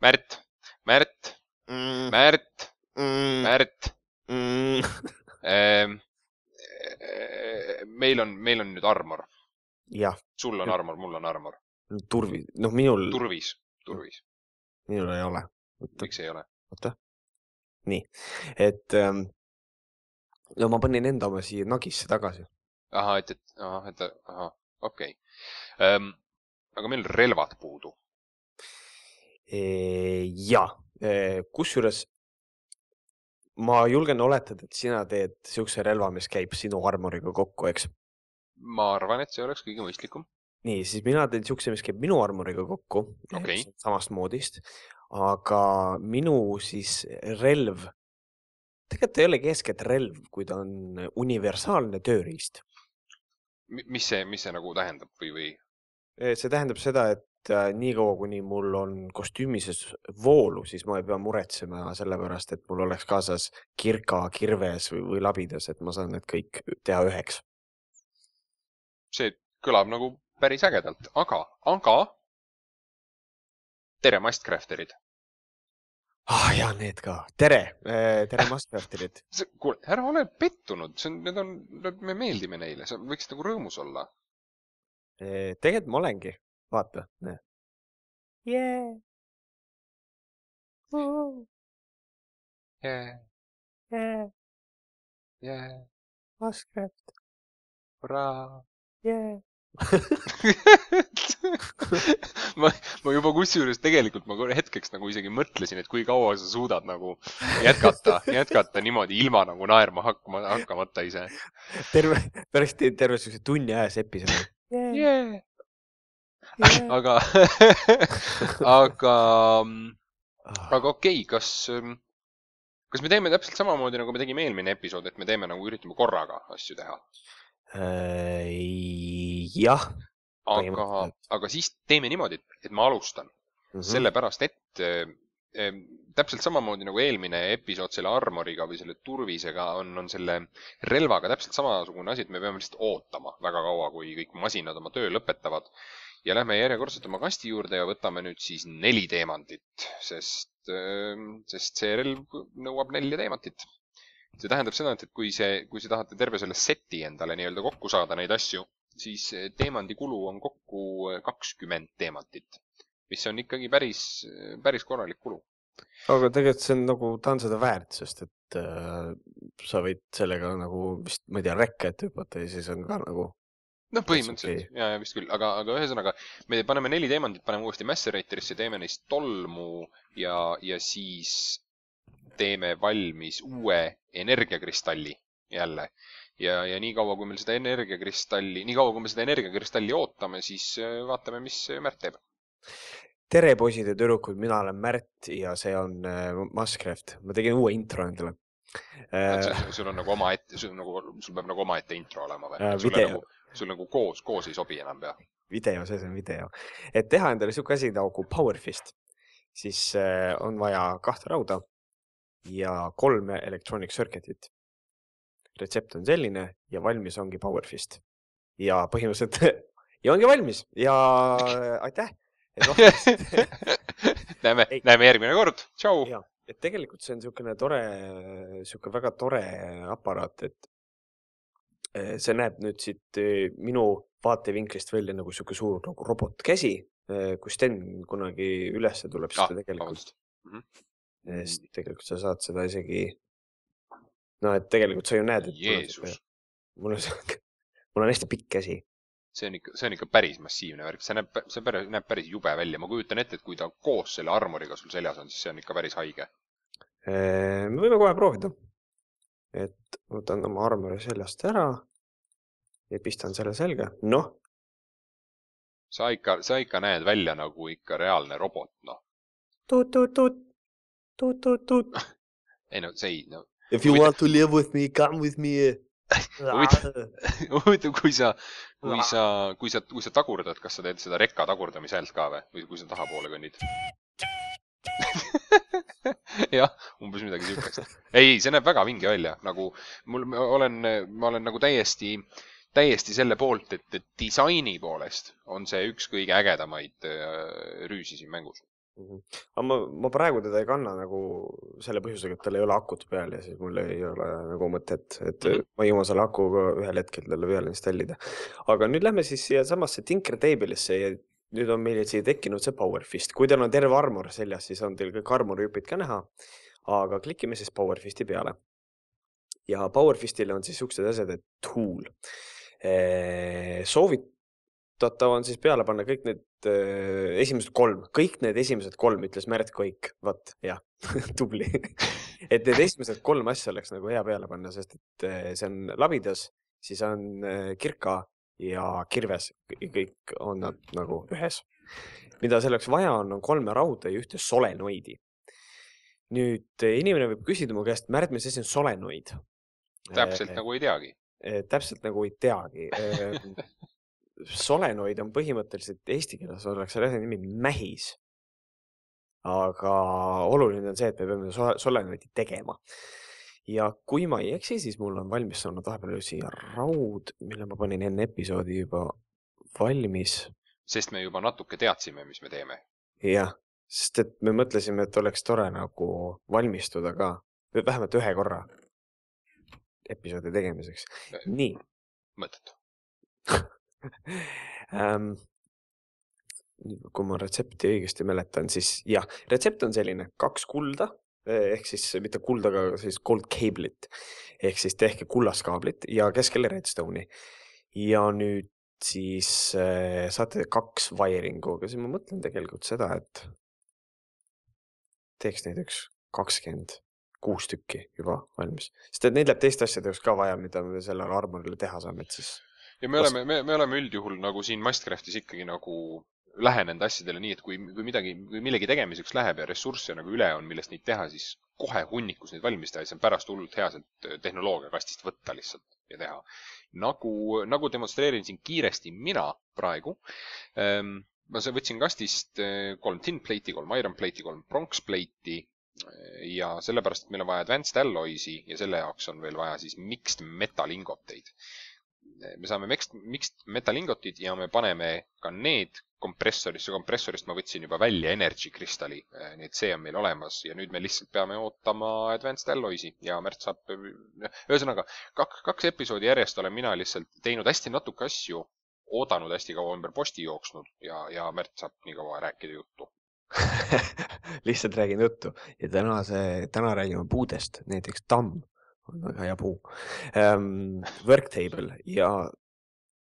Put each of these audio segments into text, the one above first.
Märt, Märt mm., Märt mm., Märt mm. Ehm, meil on, meil on nüüd armor. sul on armor, mul on armor. turvi, noh, minul. turvis, turvis. minul ei ole. miks ei ole? oota, nii, et ähm, no ma panin enda oma siia nagisse tagasi. ahah, et, et, ahah, et, ahah, okei okay. ähm,. aga meil on relvad puudu ja kusjuures ma julgen oletada, et sina teed siukse relva, mis käib sinu armoriga kokku, eks? ma arvan, et see oleks kõige mõistlikum. nii, siis mina teen siukse, mis käib minu armoriga kokku okay., samast moodist, aga minu siis relv, tegelikult ei olegi eeskätt relv, kui ta on universaalne tööriist. mis see, mis see nagu tähendab või, või? see tähendab seda, et Äh, niikaua, kuni mul on kostüümises voolu, siis ma ei pea muretsema selle pärast, et mul oleks kaasas kirka, kirves või, või labidas, et ma saan need kõik teha üheks. see kõlab nagu päris ägedalt, aga, aga. tere, Mastcrafterid. ah ja need ka, tere, äh, tere Mastcrafterid. kuule, ära ole pettunud, see on, need on, me meeldime neile, sa võiksid nagu rõõmus olla. Äh, tegelikult ma olengi vaata, näe yeah.. Uh. Yeah. Yeah. Yeah. Minecraft. hurraa. Yeah. ma, ma juba kusjuures tegelikult ma hetkeks nagu isegi mõtlesin, et kui kaua sa suudad nagu jätkata, jätkata niimoodi ilma nagu naerma hakkama, hakkamata ise. terve, pärast terve siukse tunni ajas episoodi yeah.. Yeah aga aga, mm, ah. aga okei okay,, kas, mm, kas me teeme täpselt samamoodi, nagu me tegime eelmine episood, et me teeme nagu, üritame korraga asju teha? Äh, jah. aga, aga siis teeme niimoodi, et ma alustan mm -hmm. sellepärast, et äh, täpselt samamoodi nagu eelmine episood selle armoriga või selle turvisega on, on selle relvaga täpselt samasugune asi, et me peame lihtsalt ootama väga kaua, kui kõik masinad oma töö lõpetavad ja lähme järjekordselt oma kasti juurde ja võtame nüüd siis neli teemandit, sest, ähm, sest see relv nõuab nelja teemantit. see tähendab seda, et kui see, kui te tahate terve selle seti endale nii-öelda kokku saada neid asju, siis äh, teemandi kulu on kokku äh, kakskümmend teemantit, mis on ikkagi päris, äh, päris korralik kulu. aga tegelikult see on nagu, ta on seda väärt, sest et äh, sa võid sellega nagu vist, ma ei tea, rekka ette hüpata ja siis on ka nagu noh, põhimõtteliselt okay. ja, ja vist küll, aga, aga ühesõnaga me paneme neli teemandit, paneme uuesti Maceratorisse, teeme neist tolmu ja, ja siis teeme valmis uue energiakristalli jälle. ja, ja niikaua, kui meil seda energiakristalli, niikaua kui me seda energiakristalli ootame, siis äh, vaatame, mis äh, Märt teeb. tere, poisid ja tüdrukud, mina olen Märt ja see on äh, Masscraft, ma tegin uue intro endale Äh, sul on nagu omaette, sul on nagu, sul peab nagu omaette intro olema või? Video, nagu, sul nagu koos, koos ei sobi enam pea. video, see on video. et teha endale sihuke asi nagu Powerfist, siis äh, on vaja kahte rauda ja kolme electronic circuit'it. retsept on selline ja valmis ongi Powerfist. ja põhimõtteliselt ja ongi valmis ja äh, aitäh. näeme, näeme järgmine kord, tšau. et tegelikult see on niisugune tore, niisugune väga tore aparaat, et Äh, see näeb nüüd siit äh, minu vaatevinklist välja nagu niisugune suur nagu robotkäsi, äh, kui Sten kunagi üles tuleb, siis ah, ta tegelikult, mm -hmm. siis tegelikult sa saad seda isegi, no et tegelikult sa ju näed, et mul on, mul on hästi pikk käsi see on ikka, see on ikka päris massiivne värk, see näeb, see päris, näeb päris jube välja, ma kujutan ette, et kui ta koos selle armoriga sul seljas on, siis see on ikka päris haige. me võime kohe proovida et võtan oma armori seljast ära ja pistan selle selga, noh. sa ikka, sa ikka näed välja nagu ikka reaalne robot, noh. tuut-tuut-tuut, tuut-tuut-tuut ei no see ei, no. If you want to live with me, come with me huvitav, kui sa, kui sa, kui sa, kui sa tagurdad, kas sa teed seda rekka tagurdamise häält ka või, või kui sa tahapoole kõnnid? jah, umbes midagi siukest. ei, see näeb väga vinge välja, nagu mul, ma olen, ma olen nagu täiesti, täiesti selle poolt, et, et disaini poolest on see üks kõige ägedamaid äh, rüüsi siin mängus mm. -hmm. aga ma, ma praegu teda ei kanna nagu selle põhjusega, et tal ei ole akut peal ja siis mul ei ole nagu mõtet, et mm -hmm. ma jõuan selle akuga ühel hetkel talle peale installida. aga nüüd lähme siis siiasamasse Tinker Table'isse ja nüüd on meil siia tekkinud see Power Fist, kui teil on terve armor seljas, siis on teil kõik armori jupid ka näha. aga klikime siis Power Fisti peale. ja Power Fistil on siis siuksed asjad, et tool. soovitatav on siis peale panna kõik need esimesed kolm, kõik need esimesed kolm, ütles Märt Koik, vot jah tubli et need esimesed kolm asja oleks nagu hea peale panna, sest et see on labidas, siis on kirka ja kirves, kõik on nad mm. nagu ühes. mida selleks vaja on, on kolme rauda ja ühte solenoidi. nüüd eh, inimene võib küsida mu käest, Märt, mis asi on solenoid? täpselt eh, nagu ei teagi. Eh, täpselt nagu ei teagi solenoid on põhimõtteliselt, eesti keeles oleks selle asja nimi mähis. aga oluline on see, et me peame solenoidi tegema ja kui ma ei eksi, siis mul on valmis saanud vahepeal siia raud, mille ma panin enne episoodi juba valmis. sest me juba natuke teadsime, mis me teeme. jah, sest et me mõtlesime, et oleks tore nagu valmistuda ka või vähemalt ühe korra episoodi tegemiseks. nii. mõttetu um, kui ma retsepti õigesti mäletan, siis jah, retsept on selline kaks kulda Eh, ehk siis mitte kulda, aga siis gold cable'it ehk siis tehke kullast kaablit ja keskele redstone'i. ja nüüd siis eh, saate kaks wiring'u, aga siis ma mõtlen tegelikult seda, et teeks neid üks kakskümmend kuus tükki juba valmis, sest et neid läheb teiste asjade jaoks ka vaja, mida me sellele armorile teha saame, et siis. ja me oleme, me, me oleme üldjuhul nagu siin Minecraftis ikkagi nagu lähe nende asjadele nii, et kui, kui midagi, kui millegi tegemiseks läheb ja ressursse nagu üle on, millest neid teha, siis kohe hunnikus neid valmis teha, siis on pärast hullult hea sealt äh, tehnoloogiakastist võtta lihtsalt ja teha. nagu, nagu demonstreerin siin kiiresti mina praegu ähm,. ma võtsin kastist äh, kolm tin plate'i, kolm iron plate'i, kolm pronks plate'i äh, ja sellepärast, et meil on vaja advanced alloys'i ja selle jaoks on veel vaja siis mixed metal ingoteid me saame mix, mixed metalingotid ja me paneme ka need kompressorisse, kompressorist ma võtsin juba välja energy kristalli, äh, nii et see on meil olemas ja nüüd me lihtsalt peame ootama advanced alloys'i ja Märt saab, noh, ühesõnaga kaks, kaks episoodi järjest olen mina lihtsalt teinud hästi natuke asju, oodanud hästi kaua ümber posti jooksnud ja, ja Märt saab nii kaua rääkida juttu lihtsalt räägin juttu ja tänase, täna räägime puudest, näiteks tamm ja puu ähm,, worktable ja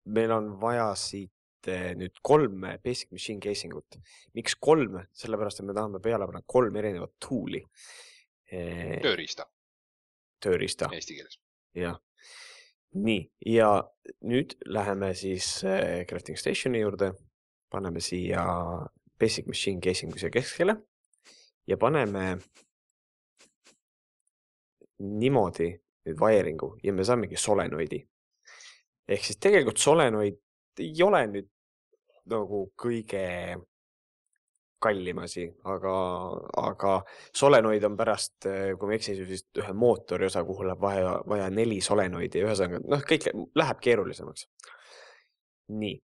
meil on vaja siit eh, nüüd kolme basic machine casing ut. miks kolm, sellepärast et me tahame peale panna kolm erinevat tool'i. Eh, tööriista. tööriista. Eesti keeles. jah, nii ja nüüd läheme siis eh, crafting station'i juurde, paneme siia basic machine casing'u siia keskele ja paneme niimoodi nüüd wiring'u ja me saamegi solenoidi. ehk siis tegelikult solenoid ei ole nüüd nagu kõige kallim asi, aga, aga solenoid on pärast, kui ma ei eksi, siis ühe mootori osa, kuhu läheb vaja, vaja neli solenoidi, ühesõnaga noh, kõik läheb keerulisemaks. nii,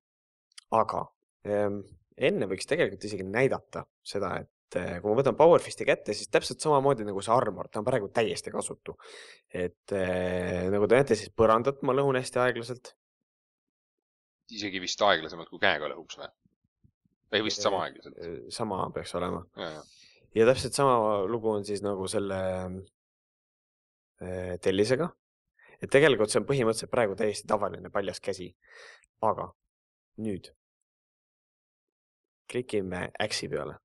aga ähm, enne võiks tegelikult isegi näidata seda, et Eh, kui ma võtan Powerfisti kätte, siis täpselt samamoodi nagu see armor, ta on praegu täiesti kasutu. et eh, nagu te näete, siis põrandat ma lõhun hästi aeglaselt. isegi vist aeglasemalt kui käega lõhuks või? või vist sama aeglaselt? Eh, sama peaks olema. ja täpselt sama lugu on siis nagu selle tellisega. et tegelikult see on põhimõtteliselt praegu täiesti tavaline paljas käsi. aga nüüd klikime äksi peale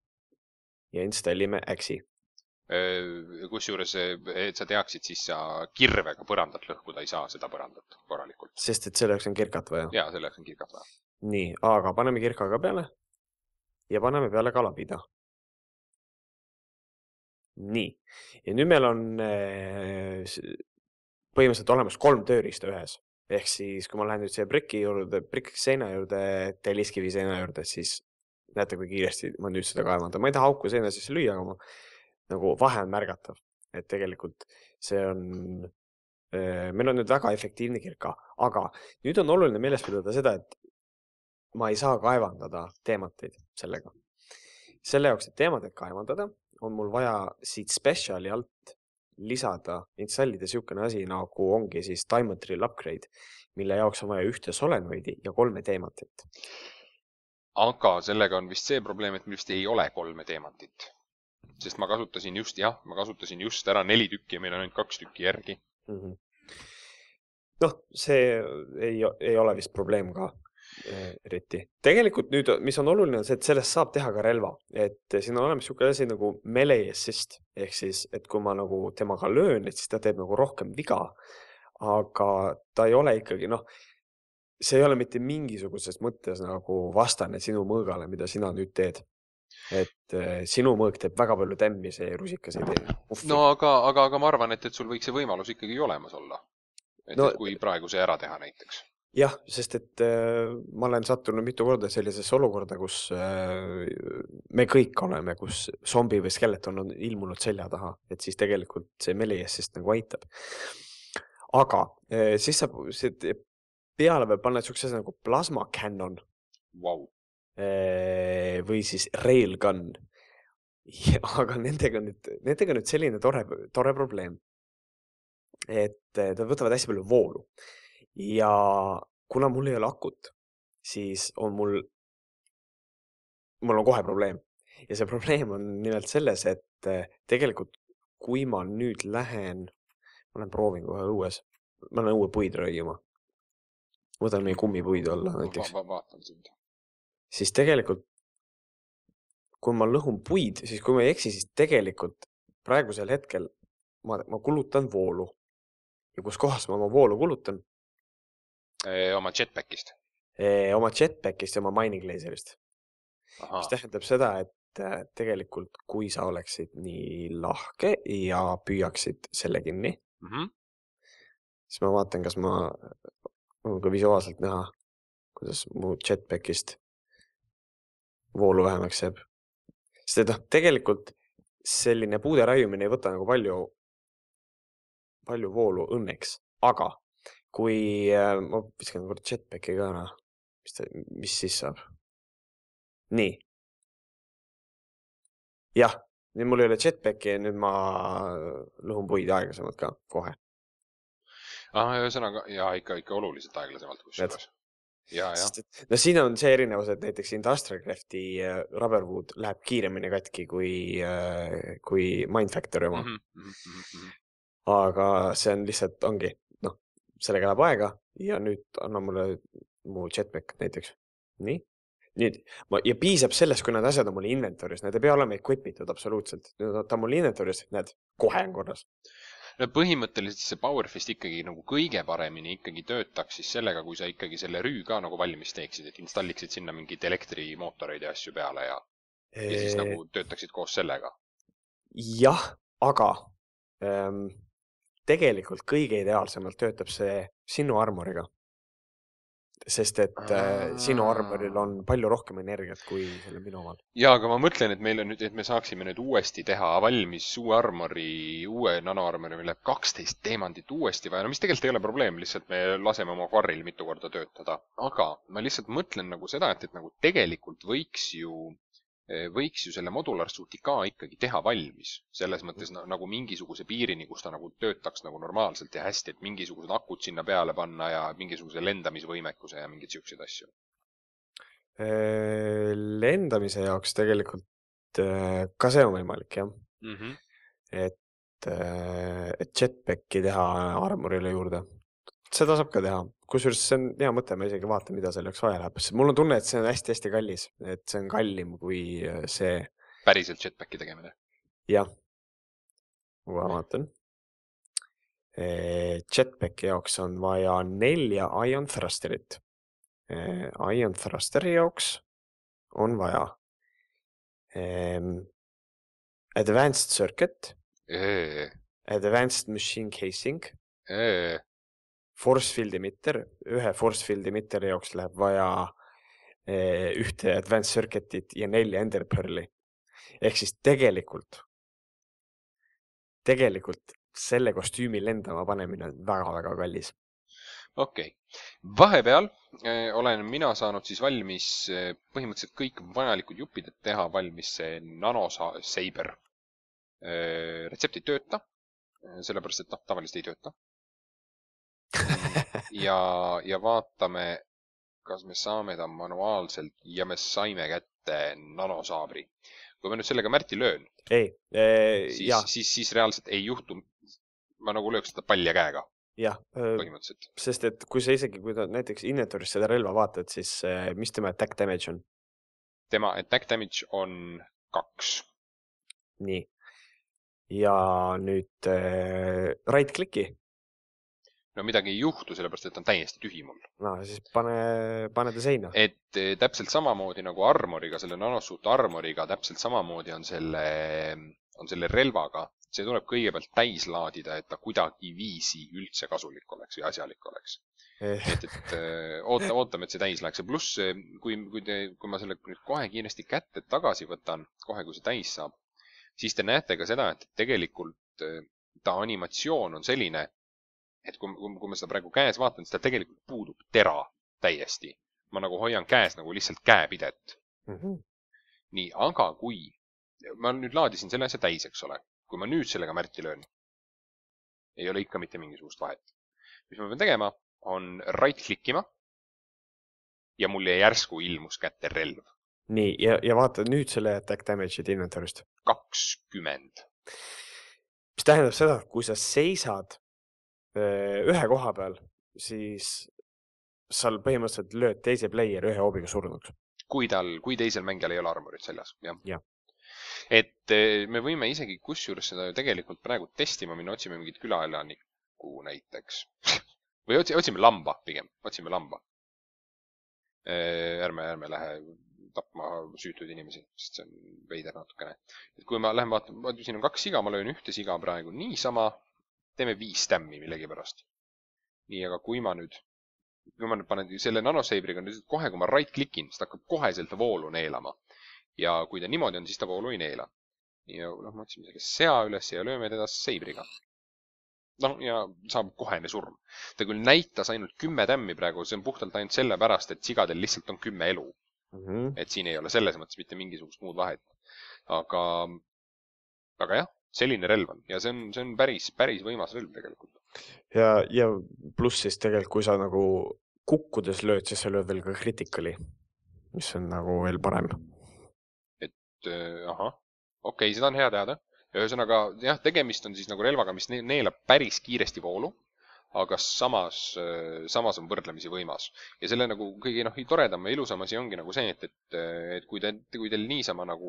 ja installime Axi. kusjuures, eh, et sa teaksid, siis sa kirvega põrandat lõhkuda ei saa, seda põrandat korralikult. sest et selle jaoks on kirkat vaja. ja selle jaoks on kirkat vaja. nii, aga paneme kirka ka peale ja paneme peale ka labida. nii, ja nüüd meil on eh, põhimõtteliselt olemas kolm tööriista ühes ehk siis, kui ma lähen nüüd siia briki juurde, brikiks seina juurde, telliskivi seina juurde, siis näete, kui kiiresti ma nüüd seda kaevan, ma ei taha auku seina sisse lüüa, aga ma nagu vahe on märgatav, et tegelikult see on äh, meil on nüüd väga efektiivne kirka, aga nüüd on oluline meeles pidada seda, et ma ei saa kaevandada teemateid sellega. selle jaoks, et teemateid kaevandada, on mul vaja siit spetsiali alt lisada, installida niisugune asi nagu ongi siis Diamond Drill Upgrade, mille jaoks on vaja ühte solenoidi ja kolme teematit aga sellega on vist see probleem, et mul vist ei ole kolme teematit. sest ma kasutasin just, jah, ma kasutasin just ära neli tükki ja meil on ainult kaks tükki järgi mm. -hmm. noh, see ei, ei ole vist probleem ka eh, eriti. tegelikult nüüd, mis on oluline, on see, et sellest saab teha ka relva, et siin on olemas niisugune asi nagu melee assist ehk siis, et kui ma nagu temaga löön, et siis ta teeb nagu rohkem viga. aga ta ei ole ikkagi noh see ei ole mitte mingisuguses mõttes nagu vastane sinu mõõgale, mida sina nüüd teed. et eh, sinu mõõk teeb väga palju tämmi, see rusikas ei tee. no aga, aga, aga ma arvan, et, et sul võiks see võimalus ikkagi olemas olla. et no, kui praegu see ära teha näiteks. jah, sest et äh, ma olen sattunud mitu korda sellisesse olukorda, kus äh, me kõik oleme, kus zombi või skeleton on ilmunud selja taha, et siis tegelikult see melejassist nagu aitab aga siis sa, see peale võib panna siukse asja nagu plasma cannon wow.. või siis railgun. aga nendega nüüd, nendega nüüd selline tore, tore probleem. et eh, nad võtavad hästi palju voolu ja kuna mul ei ole akut, siis on mul, mul on kohe probleem ja see probleem on nimelt selles, et eh, tegelikult kui ma nüüd lähen, ma lähen proovin kohe õues, ma lähen õue puid raiuma võtan mingi kummipuid olla näiteks. ma vaatan sind. siis tegelikult, kui ma lõhun puid, siis kui ma ei eksi, siis tegelikult praegusel hetkel ma, ma kulutan voolu. ja kus kohas ma oma voolu kulutan? oma jetpackist. oma jetpackist ja oma mining laserist. mis tähendab seda, et äh, tegelikult, kui sa oleksid nii lahke ja püüaksid selle kinni mm, -hmm. siis ma vaatan, kas ma on ka visuaalselt näha, kuidas mu jetpackist voolu vähemaks jääb. sest et noh, tegelikult selline puude raiumine ei võta nagu palju, palju voolu õnneks, aga kui äh, ma viskan korra jetpacki ka ära, mis ta, mis siis saab? nii. jah, nüüd mul ei ole jetpacki ja nüüd ma lõhun puid aeglasemalt ka kohe ah,. ühesõnaga ja ikka, ikka oluliselt aeglasemalt kusjuures. ja, jah. no siin on see erinevus, et näiteks Industrial Crafti äh, Rubberwood läheb kiiremini katki kui, äh, kui Mindfactory oma mm. -hmm. aga see on lihtsalt, ongi, noh, sellega läheb aega ja nüüd anna mulle mu jetpack näiteks. nii nüüd ma, ja piisab sellest, kui need asjad on mul inventory's, need ei pea olema equip itud absoluutselt, ta on mul inventory's, näed, kohe on korras no põhimõtteliselt see Powerfist ikkagi nagu kõige paremini ikkagi töötaks siis sellega, kui sa ikkagi selle rüü ka nagu valmis teeksid, et installiksid sinna mingeid elektrimootoreid ja asju peale ja, ja siis nagu töötaksid koos sellega. jah, aga ähm, tegelikult kõige ideaalsemalt töötab see sinu armoriga sest et äh, sinu armoril on palju rohkem energiat kui selle minu omal. ja, aga ma mõtlen, et meil on nüüd, et me saaksime nüüd uuesti teha valmis uue armori, uue nanoarmori, meil läheb kaksteist teemandit uuesti vaja, no mis tegelikult ei ole probleem, lihtsalt me laseme oma kvarril mitu korda töötada, aga ma lihtsalt mõtlen nagu seda, et, et nagu tegelikult võiks ju Eh, võiks ju selle modularsuuti ka ikkagi teha valmis, selles mõttes na, nagu mingisuguse piirini, kus ta nagu töötaks nagu normaalselt ja hästi, et mingisugused akud sinna peale panna ja mingisuguse lendamisvõimekuse ja mingeid siukseid asju. Eh, lendamise jaoks tegelikult eh, ka see on võimalik jah mm. -hmm. et, et jetpacki teha armurile juurde seda saab ka teha, kusjuures see on hea mõte, ma isegi vaatan, mida selle jaoks vaja läheb, sest mul on tunne, et see on hästi-hästi kallis, et see on kallim kui äh, see. päriselt jetpacki tegemine? jah, ma kohe vaatan. Äh, jetpacki jaoks on vaja nelja Ion Thrusterit. Äh, ion Thrusteri jaoks on vaja ehm, Advanced Circuit, Advanced Machine Casing force field'i mitter, ühe force field'i mitteri jaoks läheb vaja eh, ühte advanced circuit'it ja nelja ender pearl'i. ehk siis tegelikult, tegelikult selle kostüümi lendama panemine on väga-väga kallis. okei okay., vahepeal eh, olen mina saanud siis valmis eh, põhimõtteliselt kõik vajalikud jupid, et teha valmis see nanoseiber eh,. retseptid tööta, eh, sellepärast et noh, tavaliselt ei tööta ja, ja vaatame, kas me saame ta manuaalselt ja me saime kätte nanosaabri. kui ma nüüd sellega Märti löön, e, siis, siis, siis, siis reaalselt ei juhtu, ma nagu lööks seda palja käega jah, e, põhimõtteliselt. sest et kui sa isegi, kui ta näiteks inventory's seda relva vaatad, siis e, mis tema attack damage on? tema attack damage on kaks. nii. ja nüüd äh, right click'i no midagi ei juhtu, sellepärast et ta on täiesti tühi mul. no siis pane, pane ta seina. et eh, täpselt samamoodi nagu armoriga, selle nanosuut armoriga, täpselt samamoodi on selle, on selle relvaga, see tuleb kõigepealt täis laadida, et ta kuidagiviisi üldse kasulik oleks või asjalik oleks. Eh. et, et eh, oota, ootame, et see täis läheks ja pluss, kui, kui te, kui ma selle nüüd kohe kiiresti kätte tagasi võtan, kohe kui see täis saab, siis te näete ka seda, et tegelikult ta animatsioon on selline et kui, kui, kui ma seda praegu käes vaatan, siis tal tegelikult puudub tera täiesti. ma nagu hoian käes nagu lihtsalt käepidet mm. -hmm. nii, aga kui, ma nüüd laadisin selle asja täis, eks ole, kui ma nüüd sellega märti löön, ei ole ikka mitte mingisugust vahet. mis ma pean tegema, on right klikkima. ja mul järsku ilmus kätte relv. nii, ja, ja vaata nüüd selle attack damage'it inventory'st. kakskümmend. mis tähendab seda, kui sa seisad Äh, ühe koha peal, siis seal põhimõtteliselt lööd teise player'i ühe hoobiga surnuks. kui tal, kui teisel mängijal ei ole armorit seljas, jah ja. ja.. et äh, me võime isegi kusjuures seda ju tegelikult praegu testima minna, otsime mingit külaelanikku näiteks või otsi, otsime lamba pigem, otsime lamba. Äh, ärme, ärme lähe tapma süütuid inimesi, sest see on veider natukene. et kui me läheme vaatame, siin on kaks siga, ma löön ühte siga praegu niisama teeme viis tämmi millegipärast. nii, aga kui ma nüüd, kui ma nüüd panen selle nanoseibriga nüüd kohe, kui ma right klikin, siis ta hakkab koheselt voolu neelama. ja kui ta niimoodi on, siis ta voolu ei neela. ja noh, me otsime selle sea üles ja lööme teda seibriga. noh, ja saab kohene surm. ta küll näitas ainult kümme tämmi praegu, see on puhtalt ainult sellepärast, et sigadel lihtsalt on kümme elu mm. -hmm. et siin ei ole selles mõttes mitte mingisugust muud vahet. aga, aga jah selline relv on ja see on, see on päris, päris võimas relv tegelikult. ja, ja pluss siis tegelikult, kui sa nagu kukkudes lööd, siis sa lööd veel ka critical'i, mis on nagu veel parem. et äh, ahah, okei okay,, seda on hea teada. ühesõnaga jah, tegemist on siis nagu relvaga, mis neelab päris kiiresti voolu aga samas, äh, samas on võrdlemisi võimas. ja selle nagu kõige noh, toredam ja ilusam asi ongi nagu see, et, et, et kui te, kui teil niisama nagu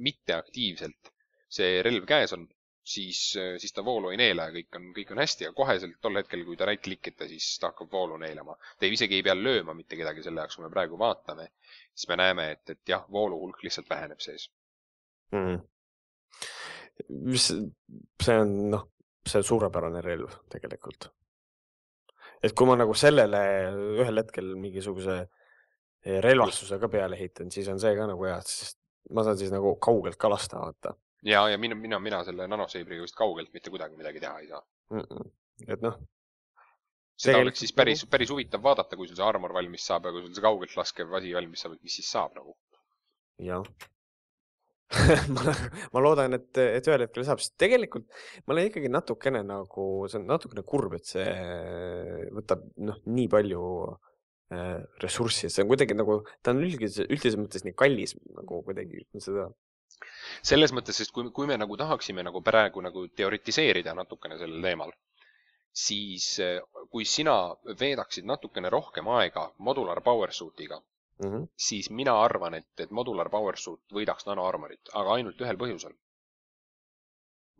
mitteaktiivselt see relv käes on, siis, äh, siis ta voolu ei neela ja kõik on, kõik on hästi ja koheselt tol hetkel, kui te right klikite, siis ta hakkab voolu neelama. Te isegi ei pea lööma mitte kedagi selle jaoks, kui me praegu vaatame, siis me näeme, et, et jah, voolu hulk lihtsalt väheneb sees mm.. mis, see on noh, see on suurepärane relv tegelikult. et kui ma nagu sellele ühel hetkel mingisuguse relvastuse ka peale ehitan, siis on see ka nagu hea, sest ma saan siis nagu kaugelt kalastada, vaata ja, ja mina, mina, mina selle nanoseebriga vist kaugelt mitte kuidagi midagi teha ei saa mm. -mm. et noh. seda tegelikult... oleks siis päris, nagu- päris huvitav vaadata, kui sul see armor valmis saab ja kui sul see kaugelt laskev asi valmis saab, et mis siis saab nagu. jah ma, ma loodan, et, et ühel hetkel saab, sest tegelikult ma olen ikkagi natukene nagu, see on natukene kurb, et see võtab noh, nii palju äh, ressurssi, see on kuidagi nagu, ta on üldises, üldises mõttes nii kallis nagu kuidagi seda selles mõttes, sest kui, kui me nagu tahaksime nagu praegu nagu teoritiseerida natukene sellel teemal, siis eh, kui sina veedaksid natukene rohkem aega modular powersuit'iga mm, -hmm. siis mina arvan, et, et modular powersuit võidaks nanoarmorit, aga ainult ühel põhjusel.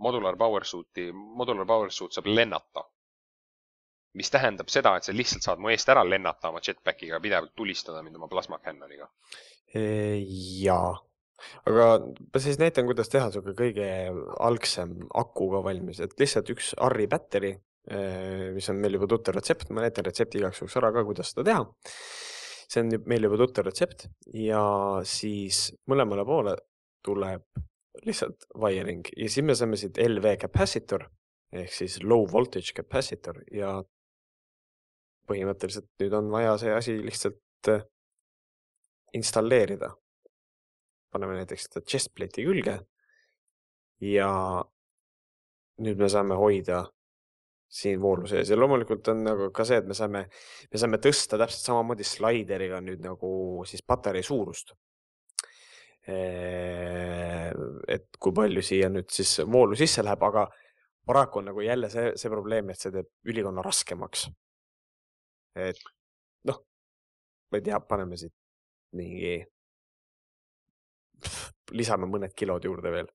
Modular powersuit'i, modular powersuit saab lennata. mis tähendab seda, et sa lihtsalt saad mu eest ära lennata oma jetpackiga, pidevalt tulistada mind oma plasma cannoniga. jaa aga ma siis näitan, kuidas teha niisugune kõige algsem akuga valmis, et lihtsalt üks Arri battery, eh, mis on meil juba tuttav retsept, ma näitan retsepti igaks juhuks ära ka, kuidas seda teha. see on meil juba tuttav retsept ja siis mõlemale poole tuleb lihtsalt wiring ja siis me saame siit LV capacitor ehk siis low voltage capacitor ja põhimõtteliselt nüüd on vaja see asi lihtsalt eh, installeerida paneme näiteks seda chest plate'i külge. ja nüüd me saame hoida siin voolu sees ja loomulikult on nagu ka see, et me saame, me saame tõsta täpselt samamoodi slaideriga nüüd nagu siis patarei suurust. et kui palju siia nüüd siis voolu sisse läheb, aga paraku on nagu jälle see, see probleem, et see teeb ülikonna raskemaks. et noh, ma ei tea, paneme siit mingi lisame mõned kilod juurde veel.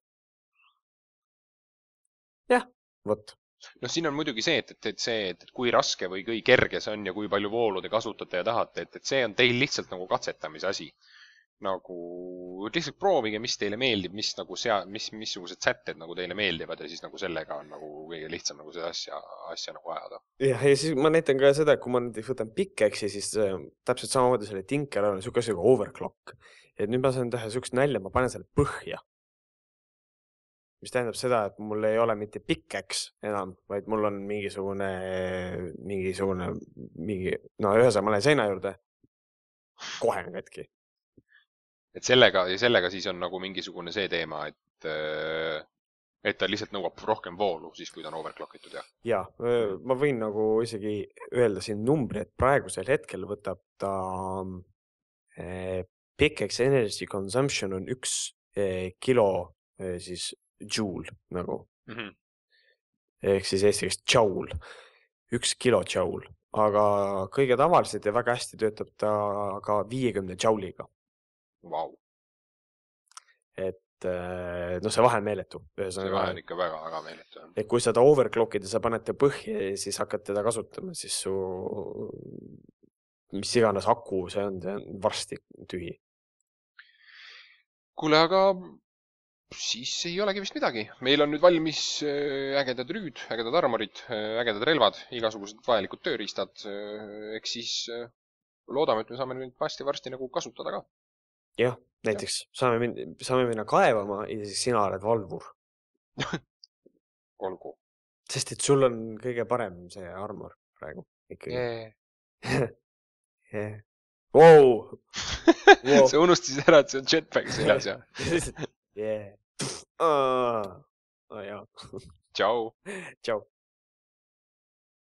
jah, vot noh, siin on muidugi see, et, et, et see, et kui raske või kui kerge see on ja kui palju voolu te kasutate ja tahate, et, et see on teil lihtsalt nagu katsetamise asi. nagu lihtsalt proovige, mis teile meeldib, mis nagu sea-, mis, missugused sätted nagu teile meeldivad ja siis nagu sellega on nagu kõige lihtsam nagu seda asja, asja nagu ajada. jah, ja siis ma näitan ka seda, et kui ma näiteks võtan pikeks ja siis äh, täpselt samamoodi selle Tinker on niisugune asi nagu overclock et nüüd ma saan teha siukest nalja, ma panen selle põhja. mis tähendab seda, et mul ei ole mitte pikeks enam, vaid mul on mingisugune, mingisugune, mingi, no ühesõnaga ma lähen seina juurde. kohe on katki. et sellega ja sellega siis on nagu mingisugune see teema, et äh et ta lihtsalt nõuab rohkem voolu, siis kui ta on overclock itud ja. ja, mm. ma võin nagu isegi öelda siin numbri, et praegusel hetkel võtab ta mm, eh, pikeks energy consumption on üks eh, kilo eh, siis joule nagu mm. -hmm. ehk siis eesti keeles joule, üks kilo joule, aga kõige tavaliselt ja väga hästi töötab ta ka viiekümne joule'iga wow.. et eh, noh, see vahe on meeletu. see vahe on ikka väga-väga meeletu. et kui sa ta overclock id ja sa paned ta põhja ja siis hakkad teda kasutama, siis su mis iganes aku see on, see on varsti tühi kuule, aga siis ei olegi vist midagi. meil on nüüd valmis äh, ägedad rüüd, ägedad armorid, äh, ägedad relvad, igasugused vajalikud tööriistad. Äh, eks siis loodame, et me saame neid varsti-varsti nagu kasutada ka. jah, näiteks ja. saame minna, saame minna kaevama ja siis sina oled valvur olgu. sest et sul on kõige parem see armor praegu ikkagi yeah. yeah wow. wow. sa unustasid ära, et see on jetpack seljas ja yeah.. Uh, oh, jaa. tšau. tšau.